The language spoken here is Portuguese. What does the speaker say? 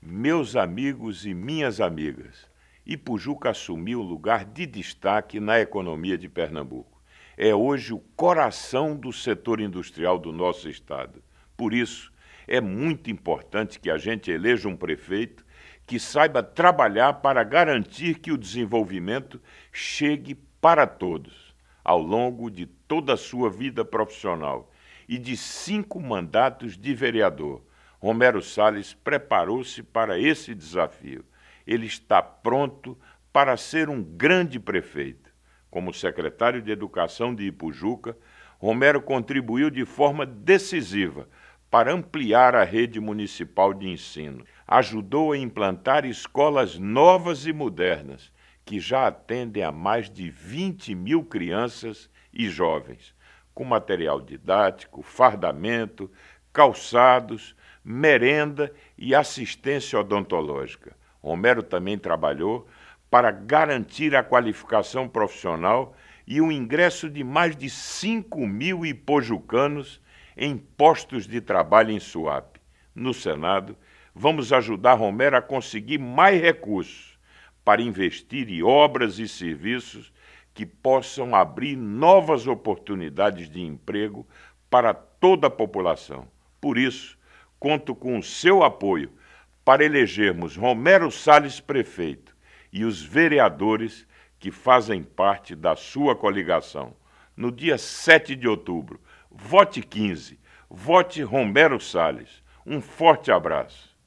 meus amigos e minhas amigas, Ipujuca assumiu lugar de destaque na economia de Pernambuco. É hoje o coração do setor industrial do nosso estado. Por isso, é muito importante que a gente eleja um prefeito que saiba trabalhar para garantir que o desenvolvimento chegue para todos, ao longo de toda a sua vida profissional e de cinco mandatos de vereador Romero Salles preparou-se para esse desafio. Ele está pronto para ser um grande prefeito. Como secretário de Educação de Ipujuca, Romero contribuiu de forma decisiva para ampliar a rede municipal de ensino. Ajudou a implantar escolas novas e modernas, que já atendem a mais de 20 mil crianças e jovens, com material didático, fardamento, calçados, merenda e assistência odontológica. Romero também trabalhou para garantir a qualificação profissional e o ingresso de mais de 5 mil ipojucanos em postos de trabalho em Suape. No Senado, vamos ajudar Romero a conseguir mais recursos para investir em obras e serviços que possam abrir novas oportunidades de emprego para toda a população. Por isso, conto com o seu apoio para elegermos Romero Salles prefeito e os vereadores que fazem parte da sua coligação. No dia 7 de outubro, vote 15, vote Romero Salles. Um forte abraço.